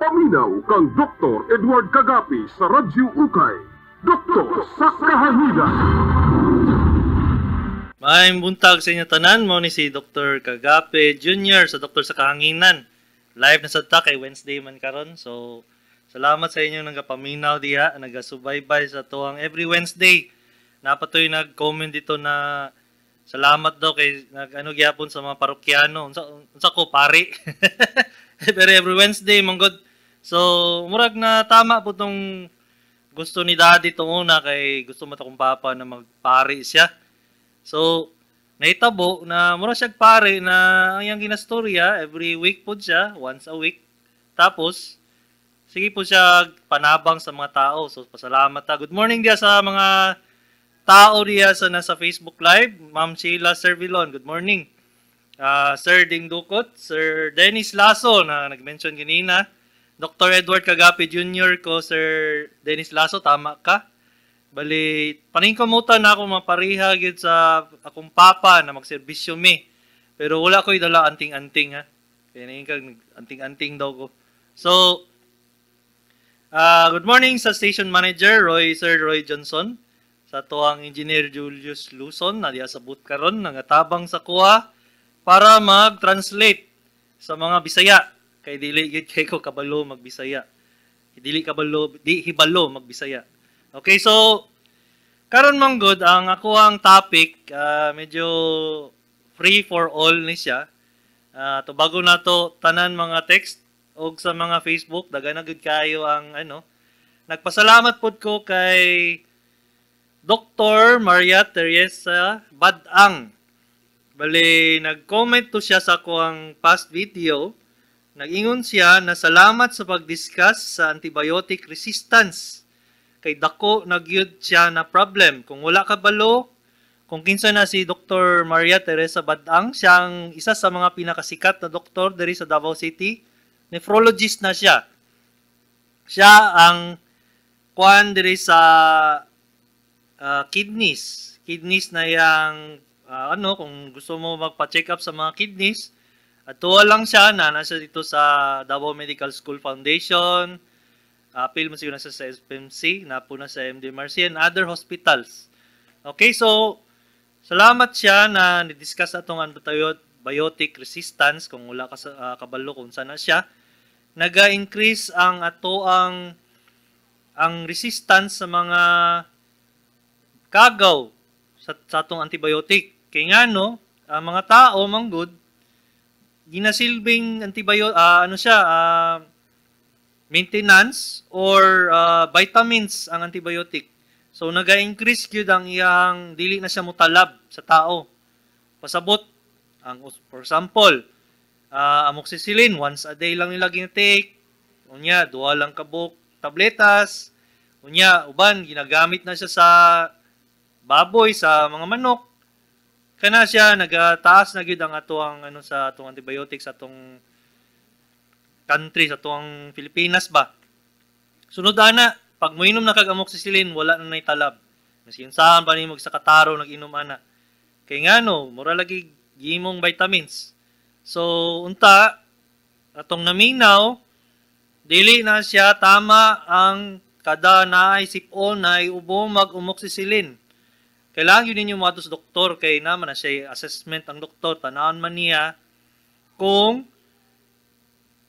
Paminaw kang Dr. Edward Kagapi sa Radyo Ukay. Dr. sa Kahanginan. Maayong buntag sa inyo tanan. mo ni si Dr. Kagapi Jr. sa Dr. sa Kahanginan. Live na sa ta kay Wednesday man karon. So, salamat sa inyo nang kapaminaw diha, nagasubaybay sa tuwang every Wednesday. Napatoy nag-comment dito na salamat daw kay nag-ano gyapon sa mga parokyano. Unsa, unsa ko pari. Pero every Wednesday, manggod, So, murag na tama po tong gusto ni daddy tong una kay gusto mo akong papa na magpari siya. So, naitabo na mura siya pare na ang iyang ginastorya every week po siya, once a week. Tapos, sige po siya panabang sa mga tao. So, pasalamat ta. Good morning dia sa mga tao diya sa nasa Facebook Live. Ma'am Sheila Servilon, good morning. Uh, Sir Ding Dukot, Sir Dennis Lasso na nag-mention kanina. Dr. Edward Kagapi Jr. ko, Sir Dennis Lasso, tama ka. Bali, panin ko na ako mapariha gid sa akong papa na magserbisyo mi. Pero wala ko dala anting-anting ha. Kaya nangin anting-anting daw ko. So, uh, good morning sa station manager, Roy, Sir Roy Johnson. Sa tuwang engineer Julius Luzon, na diya sa boot karon nangatabang sa kuha para mag-translate sa mga Bisaya kay dili gyud kay ko kabalo magbisaya. Dili kabalo, di hibalo magbisaya. Okay, so karon man good ang ako ang topic uh, medyo free for all ni siya. Uh, to bago na to tanan mga text og sa mga Facebook daga na gud kayo ang ano. Nagpasalamat pod ko kay Dr. Maria Teresa Badang. Bali, nag-comment to siya sa ko ang past video Nag-ingon siya na salamat sa pag-discuss sa antibiotic resistance. Kay dako nagyud siya na problem. Kung wala ka balo, kung kinsa na si Dr. Maria Teresa Badang, siyang isa sa mga pinakasikat na doktor diri sa Davao City, nephrologist na siya. Siya ang kwan diri sa uh, kidneys. Kidneys na yang uh, ah, ano kung gusto mo magpa-check up sa mga kidneys, Natuwa lang siya na nasa dito sa Davao Medical School Foundation, appeal uh, mo siguro sa SPMC, na sa MDMRC, and other hospitals. Okay, so, salamat siya na nidiscuss atong antibiotic resistance kung wala ka sa uh, kabalo kung sana siya. Naga-increase ang ato ang ang resistance sa mga kagaw sa, sa atong antibiotic. Kaya nga no, ang mga tao, manggod, ginasilbing antibio uh, ah, ano siya, uh, maintenance or uh, vitamins ang antibiotic. So naga-increase gyud ang iyang dili na siya mutalab sa tao. Pasabot ang for example, uh, amoxicillin once a day lang nila gina-take. Unya duha lang kabuk tabletas. Unya uban ginagamit na siya sa baboy sa mga manok. Kana siya nagataas na gyud ang atoang ano sa atong antibiotics sa atong country sa atong Pilipinas ba. Sunod ana, pag moinom na kag amoxicillin wala na nay talab. Kasi unsahan pa mo sa kataro nag-inom ana. Kay ngano, mura lagi gimong vitamins. So unta atong naminaw dili na siya tama ang kada naay sipon na iubong mag amoxicillin. Kailangan yun ninyo matos doktor kay naman na siya assessment ang doktor tanawon man niya kung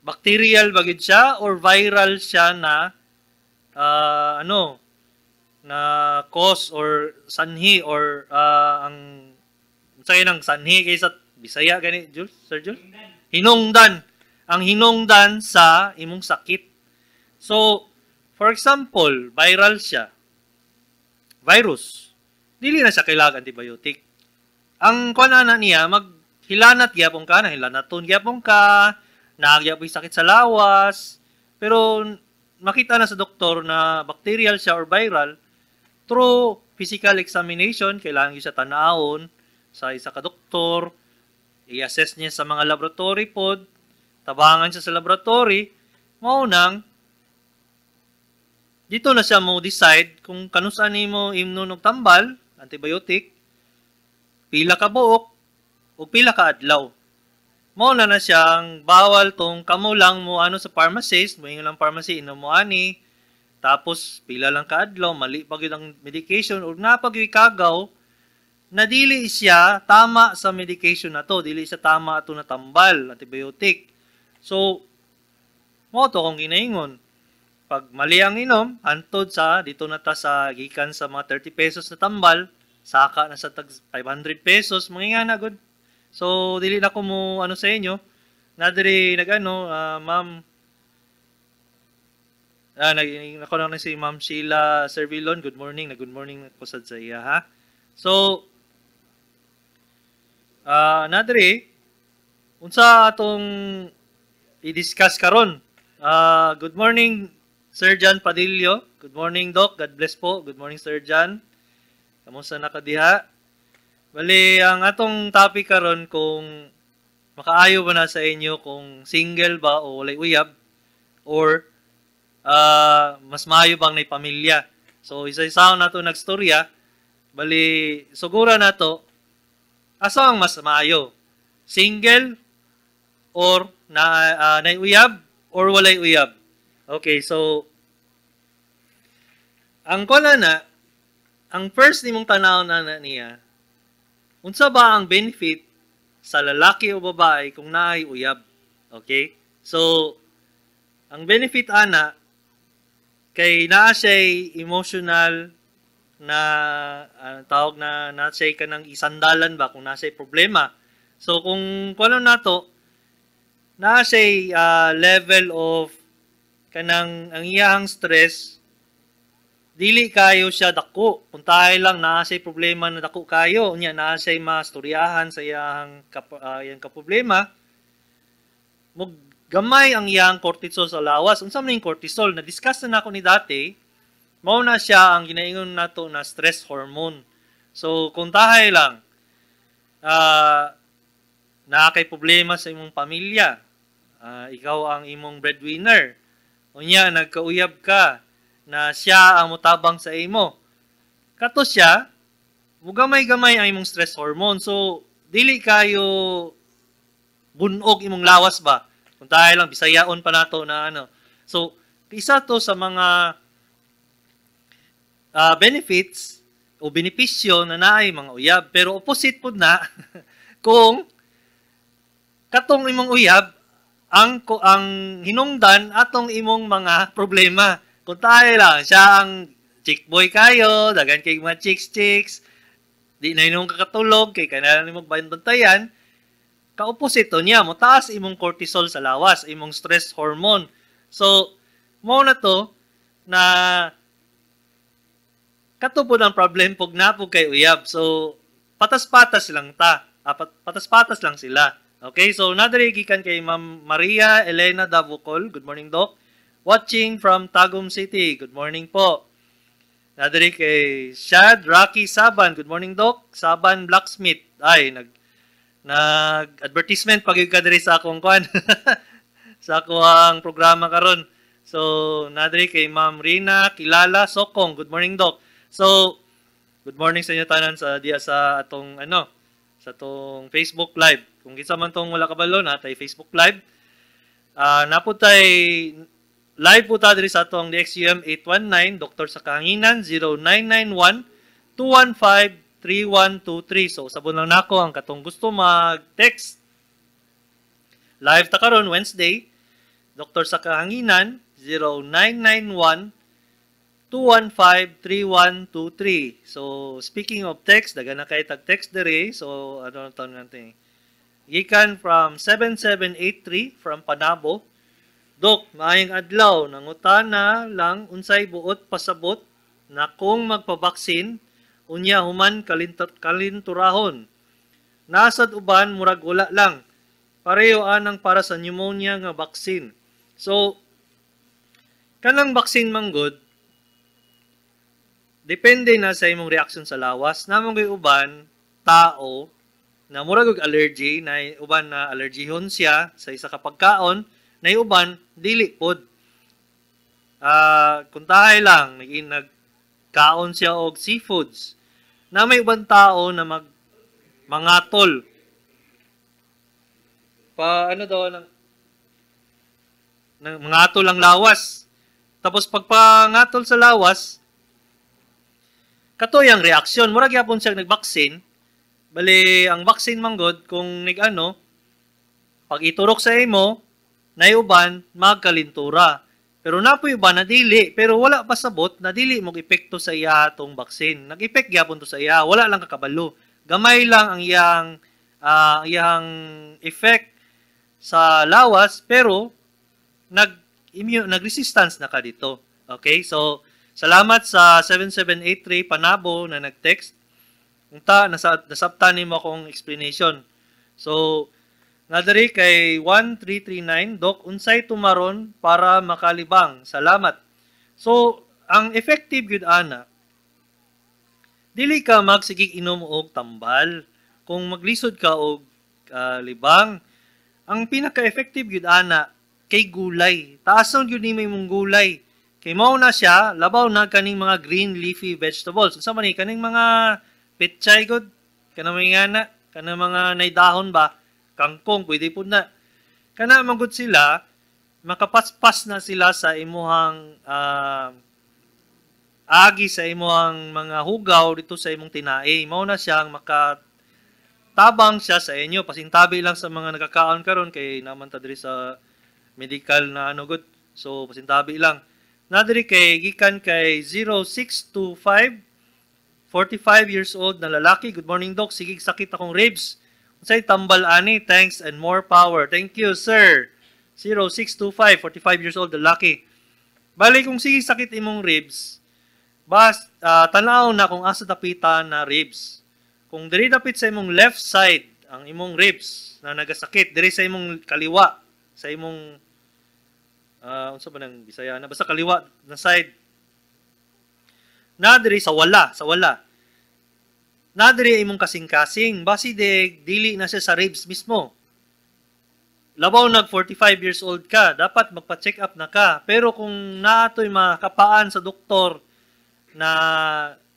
bacterial ba gid siya or viral siya na uh, ano na cause or sanhi or uh, ang sayo ng sanhi kaysa Bisaya gani Jules Sir Jules hinungdan ang hinungdan sa imong sakit so for example viral siya virus dili na siya kailangan antibiotic. Ang kuanana niya, maghilanat gyapon ka, na ton gyapon ka, naagya po sakit sa lawas, pero makita na sa doktor na bacterial siya or viral, through physical examination, kailangan siya tanawon sa isa ka doktor, i-assess niya sa mga laboratory pod, tabangan siya sa laboratory, mao nang dito na siya mo decide kung kanus ani mo imnon og tambal antibiotic, pila ka buok, o pila ka adlaw. Mo na na siyang bawal tong kamulang mo ano sa pharmacist, moingon lang pharmacy inom mo ani, tapos pila lang ka adlaw, mali pa gyud ang medication ug napag kagaw na siya tama sa medication na to, dili siya tama ato natambal antibiotic. So, mo to kung ginaingon pag mali ang inom, hantod sa, dito na ta sa, gikan sa mga 30 pesos na tambal, saka na sa 500 pesos, mga na good. So, dili na ko mo, ano sa inyo, nadiri, nag-ano, uh, ma'am, ah, nag, ako na si ma'am Sheila Servilon, good morning, na good morning ko sa iya, ha? So, ah, uh, nadiri, unsa atong i-discuss karon. Uh, good morning, Sir John Padillo, good morning Doc. God bless po. Good morning Sir John. Kamusta na kadiha? Bali, ang atong topic karon kung makaayo ba na sa inyo kung single ba o walay uyab or uh, mas maayo bang na pamilya. So, isa-isaw na ito nagstorya. Bali, sugura na ito, asa ang mas maayo? Single or na, uh, ah, na uyab or walay uyab? Okay, so ang kola na ang first nimong tanaw na, na niya unsa ba ang benefit sa lalaki o babae kung naay uyab? Okay? So ang benefit ana kay naa siya emotional na uh, tawag na na siya ka ng isandalan ba kung nasa problema. So kung kuno nato na siya uh, ah, level of kanang ang iyang stress dili kayo siya dako kung tayo lang naa say problema na dako kayo nya naa say masturyahan sa iyang kap, uh, iyang kaproblema mug gamay ang iyang cortisol sa lawas unsa man yung cortisol na discuss na nako ni dati mao na siya ang ginaingon nato na stress hormone so kung tahay lang uh, na kay problema sa imong pamilya uh, ikaw ang imong breadwinner Unya, nagkauyab ka na siya ang mutabang sa imo. Kato siya, mugamay-gamay ang imong stress hormone. So, dili kayo bunog imong lawas ba? Kung tayo lang, bisayaon pa nato na ano. So, isa to sa mga uh, benefits o benepisyo na naay mga uyab. Pero opposite po na kung katong imong uyab, ang ang hinungdan atong imong mga problema. Kung tayo lang, siya ang chick boy kayo, dagan kay mga chicks chicks, di na inong kakatulog, kay kanila nimo bantayan, kauposito niya, mo taas imong cortisol sa lawas, imong stress hormone. So, mo na to na katupod ang problem pag napog kay uyab. So, patas-patas lang ta. Ah, patas-patas lang sila. Okay, so nadari kay Ma'am Maria Elena Dabucol. Good morning, Doc. Watching from Tagum City. Good morning po. Nadari kay Shad Rocky Saban. Good morning, Doc. Saban Blacksmith. Ay, nag nag advertisement pag sa akong kwan. sa akong programa karon. So, nadari kay Ma'am Rina Kilala Sokong. Good morning, Doc. So, good morning sa inyo tanan sa diya sa atong ano, sa tong Facebook Live. Kung kinsa man tong wala kabalo na tay Facebook Live, uh, ah, naputay live po ta diri sa tong DXUM 819 Doktor sa Kahanginan 0991 215 3123. So, sabon lang nako ang katong gusto mag-text. Live ta karon Wednesday, Dr. sa Kahanginan, 0991 215-3123. So, speaking of text, daga na kay tag-text dere. So, ano na taon natin? Gikan from 7783 from Panabo. Dok, maayong adlaw, nangutana lang unsay buot pasabot na kung magpabaksin, unya human kalintot, kalinturahon. Nasad uban, murag wala lang. Pareho anang para sa pneumonia nga baksin. So, kanang baksin manggod, Depende na sa imong reaction sa lawas. Namong kay uban tao na murag og allergy na uban na allergyhon siya sa isa ka pagkaon na uban dili pod. Ah, uh, kung tahay lang nag nagkaon siya og seafoods na may uban tao na mag mangatol pa ano daw nang nang mangatol ang lawas tapos pagpangatol sa lawas katuyang reaksyon mura gyapon siya nagbaksin bali ang vaccine man manggod kung nigano pag iturok sa imo nayuban magkalintura pero na ba na dili pero wala pa sabot na dili mo epekto sa iya atong vaccine nag epek gyapon to sa iya wala lang kakabalo gamay lang ang iyang uh, iyang effect sa lawas pero nag immune na ka dito okay so Salamat sa 7783 Panabo na nag-text. Unta, nasa, nasapta ni mo akong explanation. So, nga dari kay 1339, Dok, unsay tumaron para makalibang. Salamat. So, ang effective good ana, dili ka magsigig inom og tambal. Kung maglisod ka og uh, ah, libang, ang pinaka-effective good ana, kay gulay. Taas nun yun ni may mong gulay Kay mao na siya, labaw na kaning mga green leafy vegetables. Unsa man ni kaning mga pechay gud, kana may ngana, kana mga naydahon ba, kangkong pwede pud na. Kana magud sila, makapaspas na sila sa imuhang uh, agi sa imuhang mga hugaw dito sa imong tinae. Mao na siyang maka tabang siya sa inyo. Pasintabi lang sa mga nagkakaon karon kay naman ta diri sa medical na ano gud. So pasintabi lang. Nadiri kay gikan kay 0625 45 years old na lalaki. Good morning, Doc. Sige, sakit akong ribs. Unsay tambal ani? Thanks and more power. Thank you, sir. 0625 45 years old lalaki. Bali kung sige sakit imong ribs, bas uh, tanaw na kung asa dapitan na ribs. Kung diri dapit sa imong left side ang imong ribs na nagasakit, diri sa imong kaliwa sa imong uh, unsa ba nang Bisaya na basta kaliwa na side na diri sa wala sa wala na diri imong kasing-kasing basi de dili na siya sa ribs mismo labaw nag 45 years old ka dapat magpa-check up na ka pero kung naatoy makapaan sa doktor na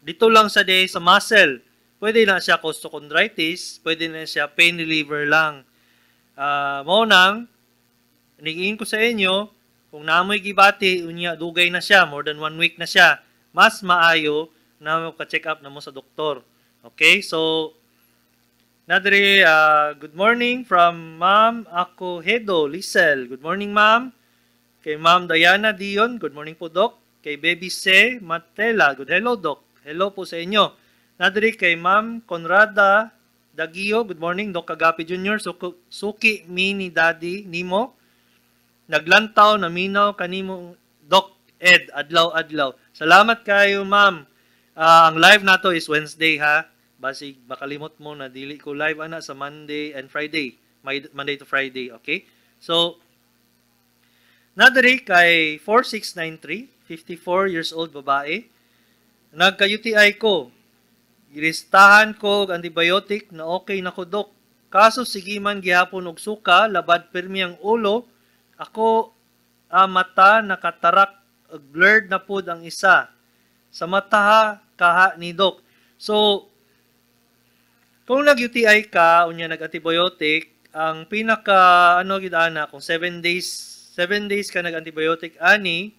dito lang sa day sa muscle pwede na siya costochondritis pwede na siya pain reliever lang uh, ah, mo nang nigiin ko sa inyo kung naamoy gibati, unya dugay na siya, more than one week na siya, mas maayo na ka-check up na mo sa doktor. Okay? So, Nadre, uh, good morning from Ma'am Acohedo Lisel. Good morning, Ma'am. Kay Ma'am Diana Dion, good morning po, Doc. Kay Baby C. Matela, good hello, Doc. Hello po sa inyo. Nadre, kay Ma'am Conrada Dagio, good morning, Doc Agapi Jr. Suki, Suki Mini Daddy Nimo. Naglantaw naminaw kanimo Doc Ed adlaw adlaw. Salamat kayo, ma'am. Uh, ang live nato is Wednesday ha. Basig makalimot mo na dili ko live ana sa Monday and Friday. May, Monday to Friday, okay? So nadiri kay 4693, 54 years old babae. Nagka-UTI ko. Giristahan ko og antibiotic na okay na ko doc. Kaso sige man gihapon og suka, labad pirmi ang ulo, ako, a ah, mata nakatarak, blurred na po ang isa. Sa mata ha, kaha ni Doc. So, kung nag-UTI ka, unya nag-antibiotic, ang pinaka, ano gid ana, kung 7 days, 7 days ka nag-antibiotic, ani,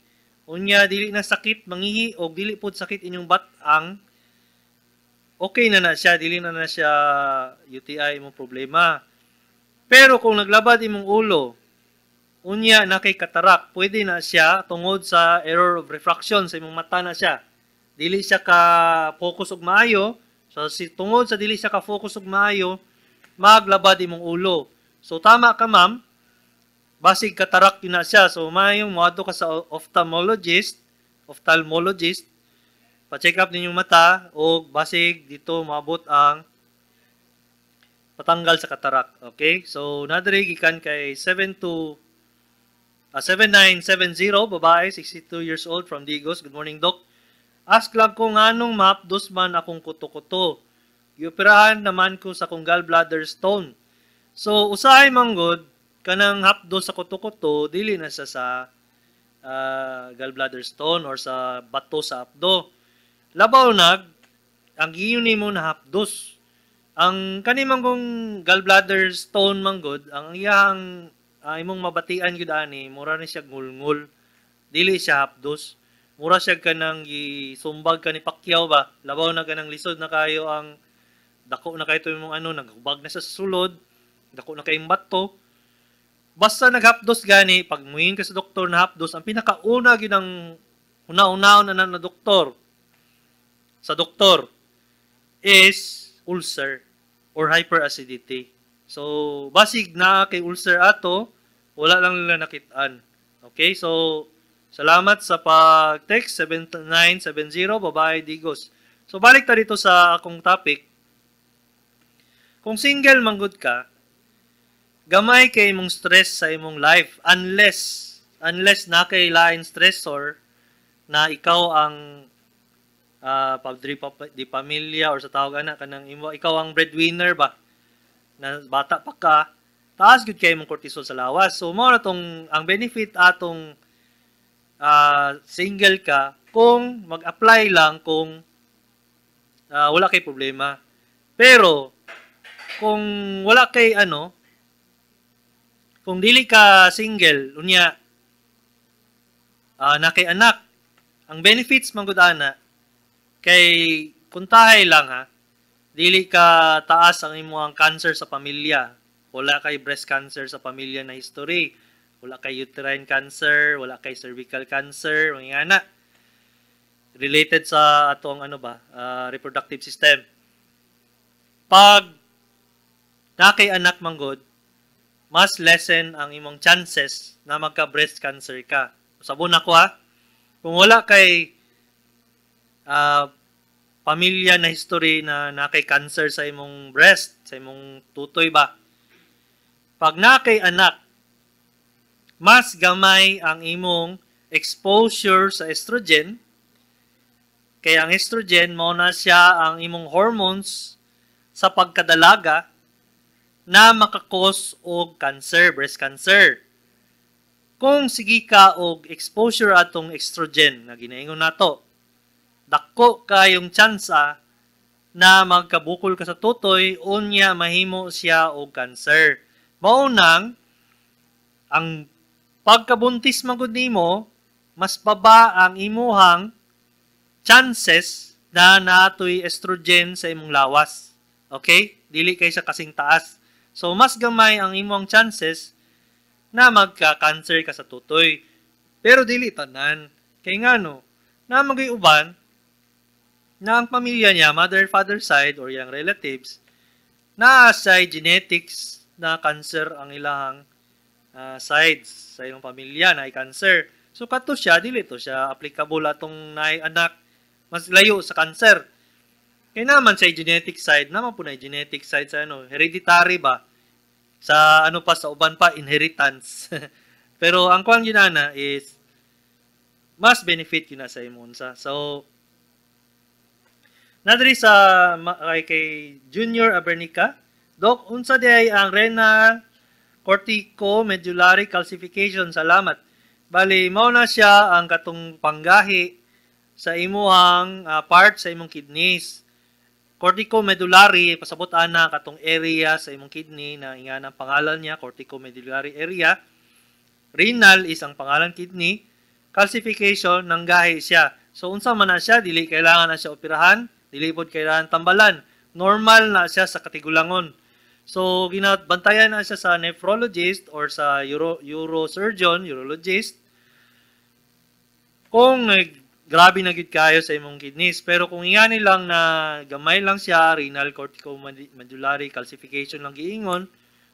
unya dili na sakit, mangihi, o dili po sakit inyong batang, okay na na siya, dili na na siya UTI mo problema. Pero kung naglabad imong ulo, unya na kay katarak pwede na siya tungod sa error of refraction sa imong mata na siya dili siya ka focus og maayo so si tungod sa dili siya ka focus og maayo maglabad imong ulo so tama ka ma'am basig katarak na siya so maayong moadto ka sa ophthalmologist ophthalmologist pa-check up ninyong mata o basig dito maabot ang patanggal sa katarak okay so nadiri gikan kay 7 to Uh, ah, 7970, babae, 62 years old from Digos. Good morning, Doc. Ask lang kung anong map dos man akong kuto-kuto. Gioperahan naman ko sa kong gallbladder stone. So, usahay manggod, kanang hapdo sa kuto-kuto, dili na siya sa uh, gallbladder stone or sa bato sa hapdo. Labaw nag, ang iyon mo na hapdos. Ang kanimang kong gallbladder stone manggod, ang iyang uh, imong mabatian gyud ani mura ni siya ngulngul dili siya hapdos mura siya kanang gisumbag ka ni Pacquiao ba labaw na kanang lisod na kayo ang dako na kayo imong ano nagubag na sa sulod dako na kay bato basta naghapdos gani pag muhin ka sa doktor na hapdos ang pinakauna gyud ang una-unaon na na doktor sa doktor is ulcer or hyperacidity. So, basig na kay ulcer ato, wala lang nila nakitaan. Okay, so salamat sa pag-text 7970 babae Digos. So balik ta dito sa akong topic. Kung single manggod ka, gamay kay imong stress sa imong life unless unless na kay lain stressor na ikaw ang uh, ah, pagdri pa, di pamilya or sa tawag ana kanang imo ikaw ang breadwinner ba na bata pa ka taas gud kay mong cortisol sa lawas. So mo na tong ang benefit atong uh, single ka kung mag-apply lang kung uh, wala kay problema. Pero kung wala kay ano kung dili ka single unya uh, na kay anak ang benefits man gud ana kay puntahay lang ha dili ka taas ang imong cancer sa pamilya wala kay breast cancer sa pamilya na history. Wala kay uterine cancer, wala kay cervical cancer, mga na. Related sa atong ano ba, uh, reproductive system. Pag nakay anak manggod, mas lessen ang imong chances na magka-breast cancer ka. Sabon ako ha. Kung wala kay uh, pamilya na history na nakay cancer sa imong breast, sa imong tutoy ba, pag na anak, mas gamay ang imong exposure sa estrogen. Kaya ang estrogen, mo na siya ang imong hormones sa pagkadalaga na makakos og cancer, breast cancer. Kung sige ka og exposure atong estrogen na ginaingon nato, dako yung chance na magkabukol ka sa tutoy unya mahimo siya og cancer. Mao nang ang pagkabuntis magud nimo mas baba ang imuhang chances na naatoy estrogen sa imong lawas. Okay? Dili kaysa kasing taas. So mas gamay ang imong chances na magka-cancer ka sa tutoy. Pero dili tanan. Kay ngano, na magay uban na ang pamilya niya, mother, father side, or yang relatives, na sa genetics na cancer ang ilang uh, sides sa iyong pamilya na cancer. So kato siya dili to siya applicable atong nay anak mas layo sa cancer. Kay naman sa genetic side, naman po na genetic side sa ano, hereditary ba? Sa ano pa sa uban pa inheritance. Pero ang kwang ginana is mas benefit yun na sa imong sa. So Nadri sa kay Junior Abernica, Dok, unsa diay ang renal corticomedullary calcification? Salamat. Bali, mao na siya ang katong panggahi sa imuhang uh, part sa imong kidneys. Corticomedullary, pasabot ana katong area sa imong kidney na inga ang pangalan niya, corticomedullary area. Renal is ang pangalan kidney. Calcification, nanggahi siya. So, unsa man na siya, dili kailangan na siya operahan, dili pod kailangan tambalan. Normal na siya sa katigulangon So, binabantayan na siya sa nephrologist or sa uro, urosurgeon, urologist. Kung eh, grabe na gid kayo sa imong kidneys, pero kung ingani lang na gamay lang siya, renal corticomedullary calcification lang giingon,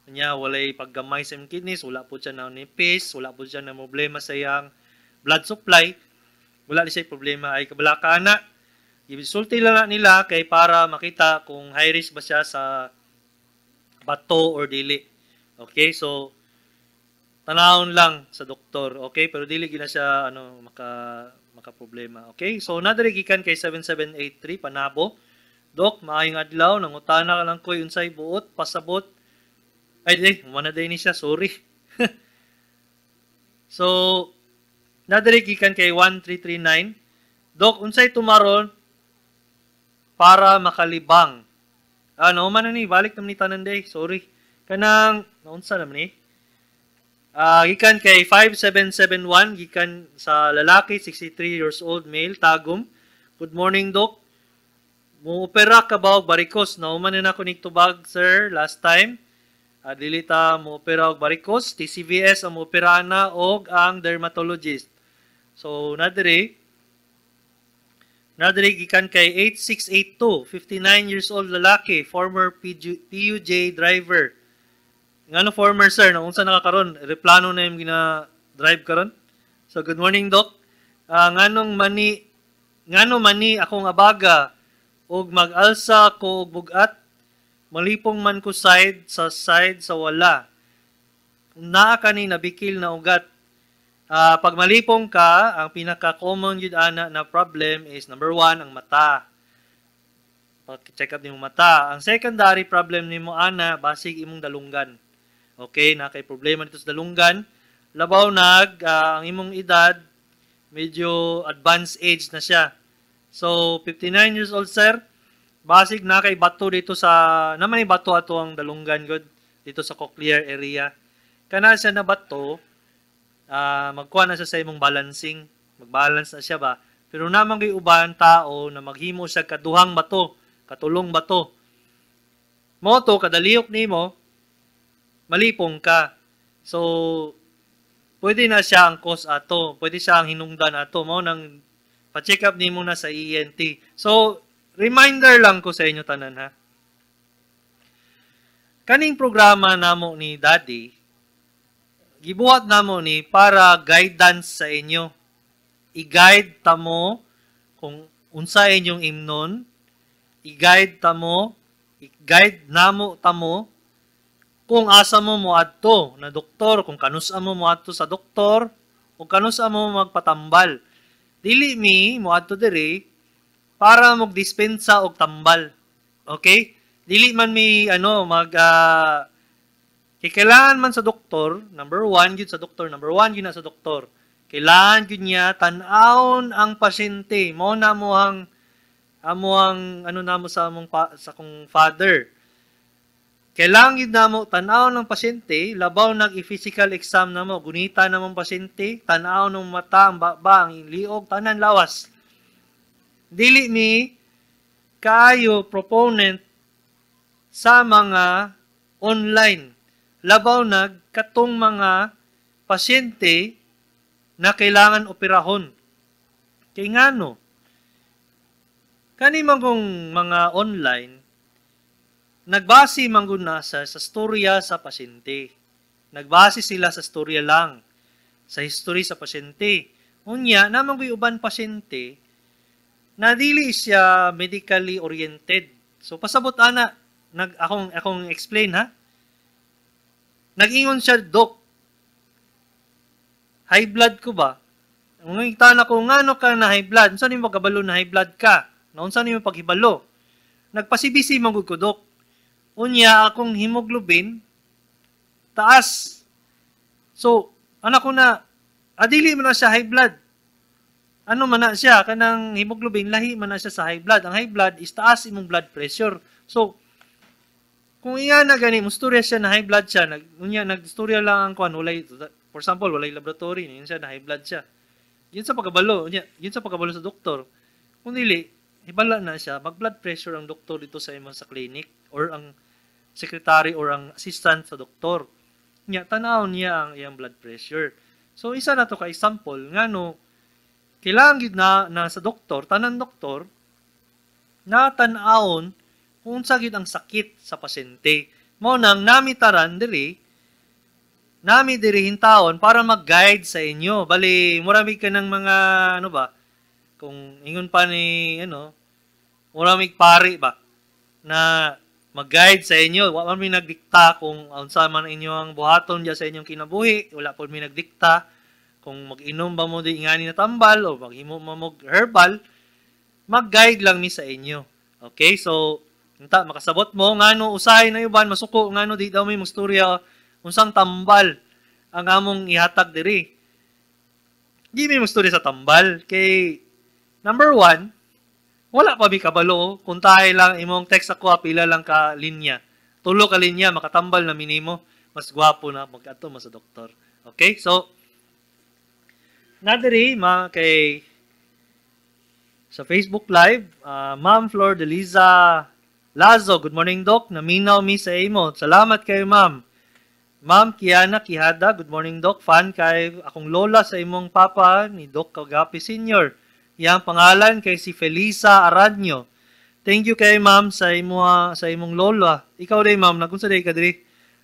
niya walay paggamay sa imong kidneys, wala po siya na nipis, wala po siya na problema sa iyang blood supply, wala ni siya problema ay kabalaka na. Isulti lang nila kay para makita kung high risk ba siya sa bato or dili. Okay, so tanawon lang sa doktor, okay? Pero dili gina siya ano maka maka problema, okay? So nadiri gikan kay 7783 panabo. Dok, maayong adlaw, nangutana ka lang koy unsay buot, pasabot. Ay, di, wala day ni siya, sorry. so, nadiri gikan kay 1339. Dok, unsay tumaron para makalibang Ah, ano man ni balik naman ni tanan sorry kanang naunsa naman ni uh, gikan kay 5771 gikan sa lalaki 63 years old male tagum good morning doc mo opera ka ba og barikos nauman na ako ni tubag sir last time uh, dili ta mo opera og barikos TCVS ang mo opera na og ang dermatologist so nadiri Nadalig ikan kay 8682, 59 years old lalaki, former PUJ driver. Nga no former sir, no, unsa nakakaron, replano na yung gina-drive karon. So good morning doc. Uh, nganong mani ngano mani akong abaga og mag-alsa ko og bugat malipong man ko side sa side sa wala naa kani nabikil na ugat Uh, pag malipong ka, ang pinaka-common yun ana na problem is number one, ang mata. Pag-check up ni mo mata. Ang secondary problem ni mo ana, basig imong dalunggan. Okay, na kay problema nito sa dalunggan. Labaw nag, uh, ang imong edad, medyo advanced age na siya. So, 59 years old, sir. Basig na kay bato dito sa, naman yung bato ato ang dalunggan, good, dito sa cochlear area. Kana siya na bato, uh, magkuha na siya sa imong balancing, magbalance na siya ba. Pero naman kay uban tao na maghimo sa kaduhang bato, katulong bato. Moto kadalihok nimo malipong ka. So pwede na siya ang cause ato, pwede siya ang hinungdan ato Mo nang pa-check up nimo na sa ENT. So reminder lang ko sa inyo tanan ha. Kaning programa namo ni Daddy gibuhat namo ni para guidance sa inyo. I-guide ta mo kung unsa inyong imnon, i-guide ta mo, i-guide namo ta mo kung asa mo mo adto na doktor, kung kanusa mo mo adto sa doktor, o kanusa mo magpatambal. Dili mi mo adto diri para mo magdispensa og tambal. Okay? Dili man mi ano mag uh, Kailan man sa doktor, number one, yun sa doktor, number one, yun na sa doktor. Kailan yun niya, tanawon ang pasyente. Mo na mo ang, amo ang, ano na mo sa, among, sa kong father. Kailan yun na mo, tanawon ang pasyente, labaw nag-physical exam na mo, gunita na mong pasyente, tanawon ng mata, ang baba, ang liog, tanan lawas. Dili mi, kayo proponent sa mga online labaw nag katong mga pasyente na kailangan operahon. Kay ngano? Kani man mga online nagbasi mangguna sa sa storya sa pasyente. Nagbasi sila sa storya lang sa history sa pasyente. Unya namang ko'y uban pasyente na dili siya medically oriented. So pasabot ana nag akong akong explain ha Nagingon siya, Dok, high blood ko ba? Ngunit tana ko, ngano ka na high blood? Saan yung magkabalo na high blood ka? Naon saan yung paghibalo? Nagpasibisi magod ko, Dok. Unya, akong hemoglobin, taas. So, anak ko na, adili man na siya high blood. Ano man na siya, kanang hemoglobin, lahi man na siya sa high blood. Ang high blood is taas imong blood pressure. So, kung iya na gani, musturya siya na high blood siya, nag, unya, nagsturya lang ang kuan, walay, for example, walay laboratory, yun siya, na high blood siya. Yun sa pagkabalo, unya, yun sa pagkabalo sa doktor. Kung dili, ibala na siya, mag-blood pressure ang doktor dito sa imo sa clinic or ang secretary or ang assistant sa doktor. Nya, tanaw niya ang iyang blood pressure. So, isa na to ka example, ngano no, kailangan na, na sa doktor, tanan doktor, na tanawon kung sa ang sakit sa pasyente. Mao nang nami taran diri nami diri hintaon para mag-guide sa inyo. Bali murami ka ng mga ano ba kung ingon pa ni ano murami pari ba na mag-guide sa inyo. Wa man mi nagdikta kung unsa man inyo ang buhaton diya sa inyong kinabuhi. Wala pod mi nagdikta kung mag-inom ba mo di ingani na tambal o maghimo mo mag herbal. Mag-guide lang mi sa inyo. Okay? So Unta makasabot mo ngano usahay na uban masuko ngano di daw may mustorya ah. unsang tambal ang among ihatag diri. Di may mustorya sa tambal kay number one, wala pa mi kabalo oh. kung tayo lang imong text ako ah, pila lang ka linya. Tulo ka linya makatambal na minimo, mas gwapo na magkadto mas sa doktor. Okay? So nadiri ma kay sa Facebook Live, uh, Ma'am Flor Deliza Lazo, good morning, Doc. Naminaw mi sa imo. Salamat kayo, ma'am. Ma'am Kiana Kihada, good morning, Doc. Fan kay akong lola sa imong papa ni Doc Kagapi Sr. Yang pangalan kay si Felisa Aradnyo. Thank you kay ma'am sa imo sa imong lola. Ikaw day ma'am, nagunsa day ka diri?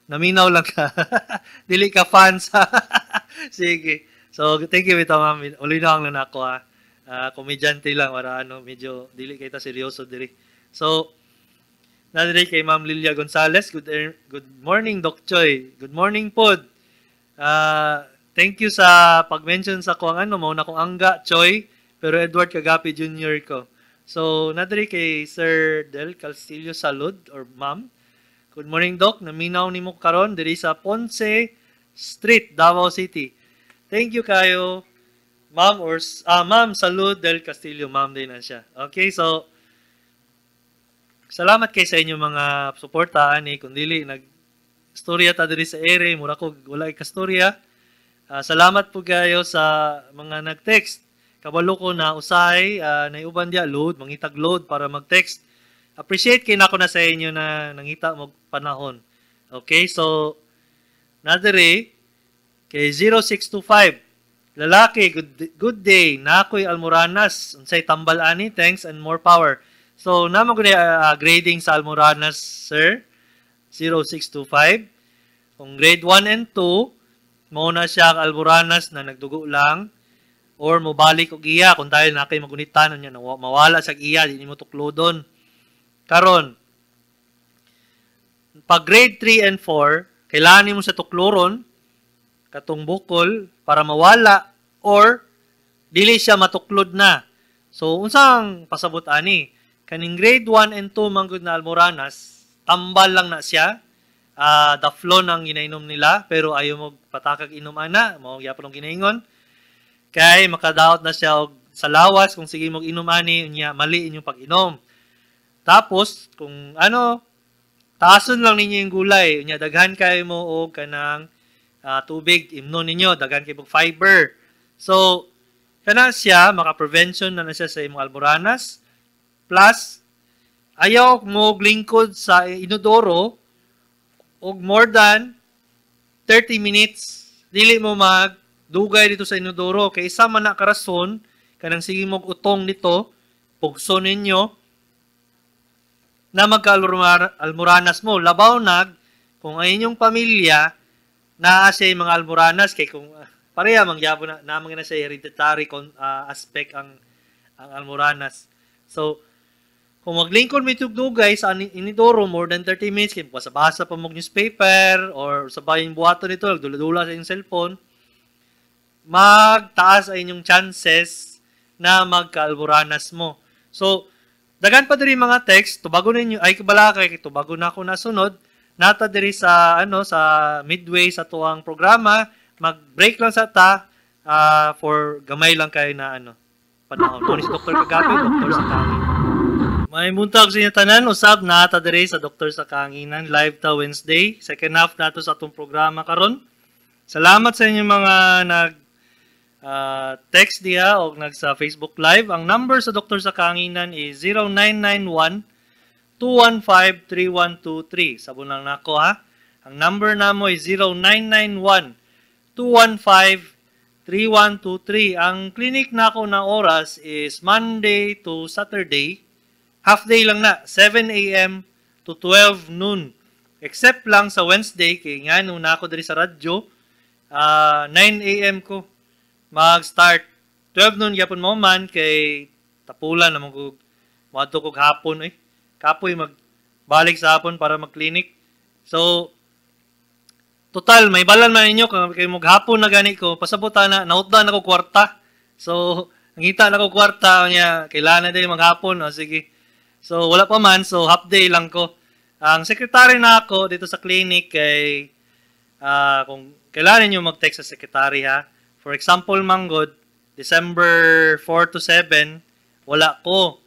Naminaw lang ka. Dili ka fan sa Sige. So, thank you bitaw ma'am. Uli na ang nanako ha. Uh, komedyante lang para ano, medyo dili kita seryoso diri. So, Another kay Ma'am Lilia Gonzalez. Good, er good morning, Doc Choi. Good morning, Pod. Uh, thank you sa pag-mention sa kung ano, mauna kong angga, Choi, pero Edward Kagapi Jr. ko. So, another kay Sir Del Castillo Salud or Ma'am. Good morning, Doc. Naminaw ni mo karon diri sa Ponce Street, Davao City. Thank you kayo, Ma'am or uh, Ma'am Salud Del Castillo, Ma'am din na siya. Okay, so Salamat kay sa inyo mga suporta ani kun dili nag storya ta diri sa ere mura ko wala ka storya. Uh, salamat po kayo sa mga nag-text. Kabalo ko na usay uh, ah, na uban dia load, mangitag load para mag-text. Appreciate kay nako na sa inyo na nangita mo panahon. Okay, so nadiri kay 0625 Lalaki, good, good day. Nakoy Almoranas. Unsay tambal ani. Thanks and more power. So, namo ko uh, grading sa Almoranas, sir, 0625. Kung grade 1 and 2, mo na siya ang Almoranas na nagdugo lang, or mobalik og iya, kung tayo na kay magunitan, niya, ano, mawala sa iya, di mo tuklodon. Karon, pag grade 3 and 4, kailangan mo sa tukloron, katong bukol, para mawala, or dili siya matuklod na. So, unsang pasabot ani? Kaning grade 1 and 2 manggod na almoranas, tambal lang na siya. Uh, ah, the flow nang ginainom nila, pero ayaw mo patakag inom ana, mo gyapon ng ginaingon. Kay makadaot na siya og sa lawas kung sige mo inom ani unya mali inyong pag-inom. Tapos kung ano taason lang ninyo yung gulay, unya daghan kay mo o kanang uh, tubig imno ninyo, daghan kay og fiber. So kana siya maka-prevention na na siya sa imong almoranas Plus, ayaw mo glingkod sa inodoro og more than 30 minutes dili mo mag dugay dito sa inodoro kay isa man na karason kanang sige mo utong nito pugso ninyo na magka-almuranas mo labaw nag kung ang inyong pamilya na sa mga almuranas kay kung ah, pareha mangyabo na namang na sa hereditary uh, aspect ang ang almuranas so kung mag maglingkon may tugno guys, sa inidoro more than 30 minutes, kaya basa-basa pa mag newspaper or sa yung buhato nito, nagdula-dula sa inyong cellphone, magtaas ay inyong chances na magkaalboranas mo. So, dagan pa diri mga text, tubago ninyo, ay kabala kay tubago na ako nasunod, nata diri sa, ano, sa midway sa tuang programa, mag-break lang sa ta, uh, for gamay lang kayo na, ano, panahon. Kung si Dr. Kagapi, Dr. Satangin. May muntag sa tanan usab na ata dere sa Doktor sa Kahanginan live ta Wednesday second half nato sa atong programa karon. Salamat sa inyo mga nag uh, text diha o nag sa Facebook live. Ang number sa Doktor sa Kahanginan is 0991 215-3123. Sabon lang nako ha. Ang number na mo is 0991-215-3123. Ang clinic na ako na oras is Monday to Saturday, half day lang na, 7 a.m. to 12 noon. Except lang sa Wednesday, kay nga nung ako diri sa radyo, uh, 9 a.m. ko mag-start. 12 noon yapon mo man kay tapulan na ko mato ko hapon eh. Kapoy magbalik sa hapon para mag-clinic. So total may balan man inyo kay maghapon na gani ko pasabutan na nautdan na ko kwarta. So ngita na ko kwarta niya kailangan na din maghapon o oh, ah, sige So, wala pa man. So, half day lang ko. Ang secretary na ako dito sa clinic ay uh, ah, kung kailan niyo mag-text sa secretary ha. For example, Manggod, December 4 to 7, wala ko.